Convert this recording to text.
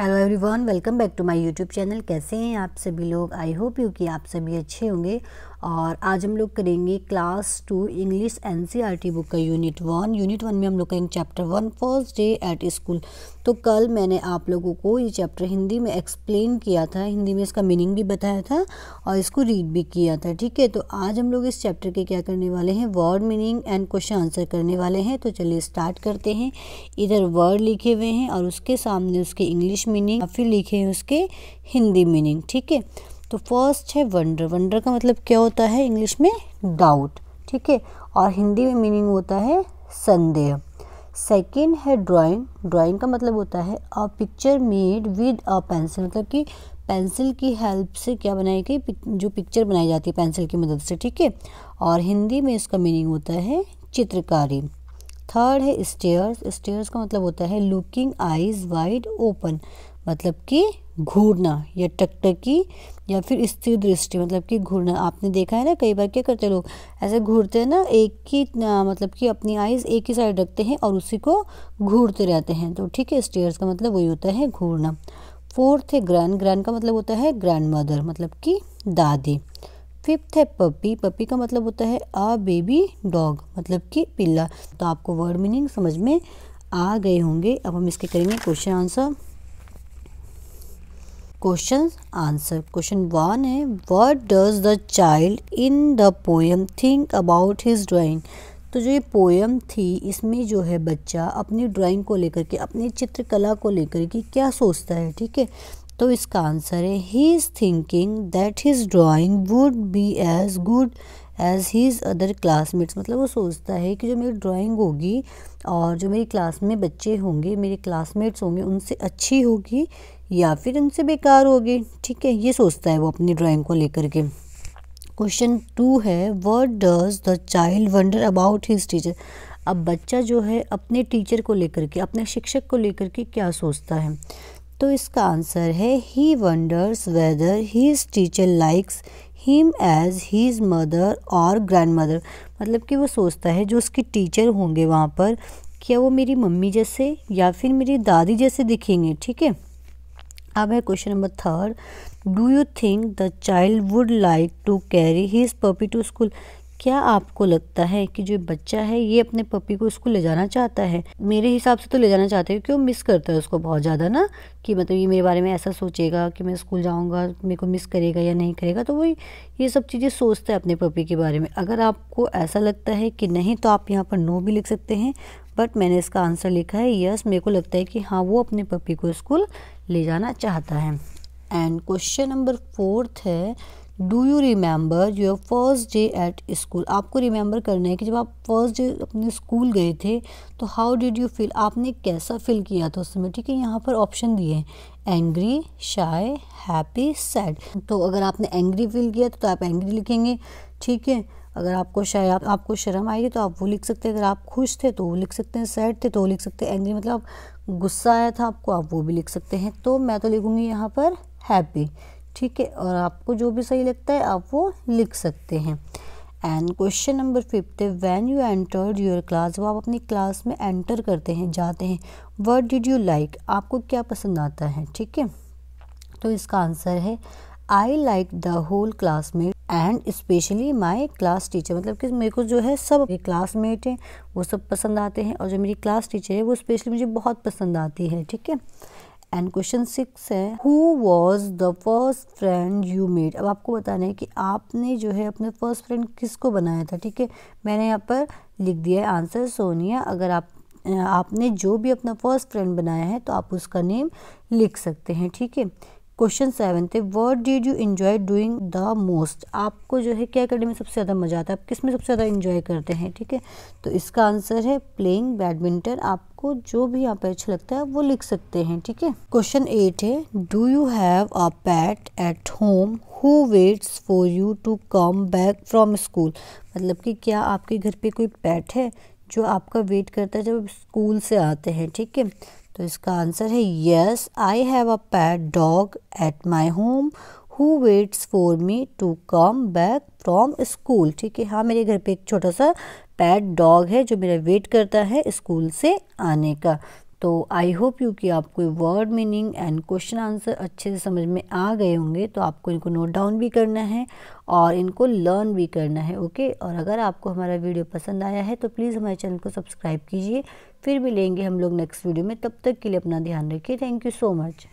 hello everyone welcome back to my YouTube channel कैसे हैं आप सभी लोग आई होप यू कि आप सभी अच्छे होंगे और आज हम लोग करेंगे class two English NCERT book का यूनिट वन यूनिट वन में हम लोग करेंगे chapter one first day at school तो कल मैंने आप लोगों को ये चैप्टर हिंदी में एक्सप्लेन किया था हिंदी में इसका मीनिंग भी बताया था और इसको रीड भी किया था ठीक है तो आज हम लोग इस चैप्टर के क्या करने वाले हैं word meaning and question answer करने वाले हैं तो चलिए स्टार्ट करते हैं इधर वर्ड लिखे हुए हैं और उसके सामने उसके इंग्लिश मीनिंग फिर लिखे हैं उसके हिंदी मीनिंग ठीक है तो फर्स्ट है वंडर वंडर का मतलब क्या होता है इंग्लिश में डाउट ठीक है और हिंदी में मीनिंग होता है संदेह सेकेंड है ड्राइंग ड्राइंग का मतलब होता है a picture made with a pencil मतलब कि पेंसिल की हेल्प से क्या बनाई गई जो पिक्चर बनाई जाती है पेंसिल की मदद से ठीक है और हिंदी में इसका मीनिंग होता है चित्रकारी थर्ड है स्टेयर्स स्टेयर्स का मतलब होता है लुकिंग आइज वाइड ओपन मतलब कि घूरना या टकटकी या फिर स्थिर दृष्टि मतलब कि घूरना आपने देखा है ना कई बार क्या करते हैं लोग ऐसे घूरते हैं ना एक ही मतलब कि अपनी आइज़ एक ही साइड रखते हैं और उसी को घूरते रहते हैं तो ठीक है स्टेयर्स का मतलब वही होता है घूरना फोर्थ है ग्रैंड ग्रैंड का मतलब होता है ग्रैंड मदर मतलब कि दादी फिफ्थ है पपी पपी का मतलब होता है अ बेबी डॉग मतलब कि पिल्ला तो आपको वर्ड मीनिंग समझ में आ गए होंगे अब हम इसके करेंगे question answer question answer question one है what does the child in the poem think about his drawing तो जो ये पोएम थी इसमें जो है बच्चा अपनी ड्राइंग को लेकर के अपनी चित्रकला को लेकर के क्या सोचता है ठीक है तो इसका आंसर है he is thinking that his drawing would be as good as his other classmates मतलब वो सोचता है कि जो मेरी ड्राइंग होगी और जो मेरी क्लास में बच्चे होंगे मेरे क्लासमेट्स होंगे उनसे अच्छी होगी या फिर उनसे बेकार होगी ठीक है ये सोचता है वो अपनी ड्राइंग को लेकर के क्वेश्चन टू है what does the child wonder about his teacher अब बच्चा जो है अपने टीचर को लेकर के अपने शिक्षक को लेकर के क्या सोचता है तो इसका आंसर है he wonders whether his teacher likes him as his mother और ग्रैंड मदर मतलब कि वो सोचता है जो उसके टीचर होंगे वहाँ पर क्या वो मेरी मम्मी जैसे या फिर मेरी दादी जैसे दिखेंगे ठीक है अब है question number third do you think the child would like to carry his puppy to school क्या आपको लगता है कि जो बच्चा है ये अपने पपी को स्कूल ले जाना चाहता है मेरे हिसाब से तो ले जाना चाहता है क्योंकि वो मिस करता है उसको बहुत ज़्यादा ना कि मतलब ये मेरे बारे में ऐसा सोचेगा कि मैं स्कूल जाऊँगा मेरे को मिस करेगा या नहीं करेगा तो वो ये सब चीज़ें सोचता है अपने पपी के बारे में अगर आपको ऐसा लगता है कि नहीं तो आप यहाँ पर नो भी लिख सकते हैं बट मैंने इसका आंसर लिखा है यस मेरे को लगता है कि हाँ वो अपने पपी को स्कूल ले जाना चाहता है एंड क्वेश्चन नंबर फोर्थ है do you remember your first day at school आपको रिमेंबर करना है कि जब आप फर्स्ट डे अपने स्कूल गए थे तो हाउ डिड यू फील आपने कैसा फील किया था उस समय ठीक है यहाँ पर ऑप्शन दिए हैं एंग्री शाय हैप्पी सैड तो अगर आपने एंग्री फील किया तो, तो आप एंग्री लिखेंगे ठीक है अगर आपको शायद आप, आपको शर्म आएगी तो आप वो लिख सकते हैं अगर आप खुश थे तो वो लिख सकते हैं सैड थे तो वो लिख सकते हैं एंग्री मतलब गुस्सा आया था आपको आप वो भी लिख सकते हैं तो मैं तो लिखूंगी यहाँ पर हैप्पी ठीक है और आपको जो भी सही लगता है आप वो लिख सकते हैं and question number fifth when you entered your class जब आप अपनी क्लास में एंटर करते हैं जाते हैं वट डिड यू लाइक आपको क्या पसंद आता है ठीक है तो इसका आंसर है I like the whole classmate and specially my class teacher मतलब कि मेरे को जो है सब मेरे क्लासमेट हैं वो सब पसंद आते हैं और जो मेरी क्लास टीचर है वो स्पेशली मुझे बहुत पसंद आती है ठीक है एंड क्वेश्चन सिक्स है who was the first friend you made अब आपको बताना है कि आपने जो है अपने फर्स्ट फ्रेंड किसको बनाया था ठीक है मैंने यहाँ पर लिख दिया है आंसर सोनिया अगर आप आपने जो भी अपना फर्स्ट फ्रेंड बनाया है तो आप उसका नेम लिख सकते हैं ठीक है question seven the word did you enjoy doing the most आपको जो है क्या करने में सबसे ज़्यादा मज़ा आता है आप किस में सबसे ज़्यादा इन्जॉय करते हैं ठीक है तो इसका आंसर है प्लेइंग बैडमिंटन आपको जो भी यहाँ पर अच्छा लगता है वो लिख सकते हैं ठीक है क्वेश्चन एट है do you have a pet at home who waits for you to come back from school मतलब कि क्या आपके घर पे कोई पैट है जो आपका वेट करता है जब स्कूल से आते हैं ठीक है तो इसका आंसर है yes I have a pet dog at my home who waits for me to come back from school ठीक है हाँ मेरे घर पे एक छोटा सा पैट डॉग है जो मेरा वेट करता है स्कूल से आने का तो आई होप यू कि आपको word meaning and question answer अच्छे से समझ में आ गए होंगे तो आपको इनको नोट डाउन भी करना है और इनको लर्न भी करना है ओके और अगर आपको हमारा वीडियो पसंद आया है तो प्लीज़ हमारे चैनल को सब्सक्राइब कीजिए फिर मिलेंगे हम लोग नेक्स्ट वीडियो में तब तक के लिए अपना ध्यान रखिए थैंक यू सो मच